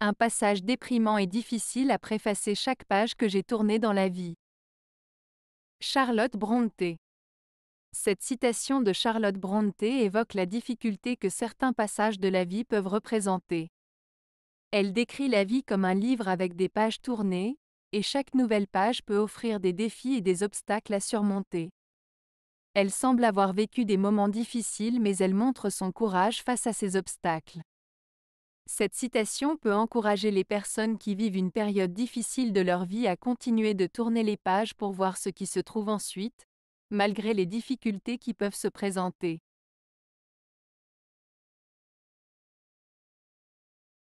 Un passage déprimant et difficile à préfacer chaque page que j'ai tournée dans la vie. Charlotte Brontë. Cette citation de Charlotte Brontë évoque la difficulté que certains passages de la vie peuvent représenter. Elle décrit la vie comme un livre avec des pages tournées, et chaque nouvelle page peut offrir des défis et des obstacles à surmonter. Elle semble avoir vécu des moments difficiles mais elle montre son courage face à ces obstacles. Cette citation peut encourager les personnes qui vivent une période difficile de leur vie à continuer de tourner les pages pour voir ce qui se trouve ensuite, malgré les difficultés qui peuvent se présenter.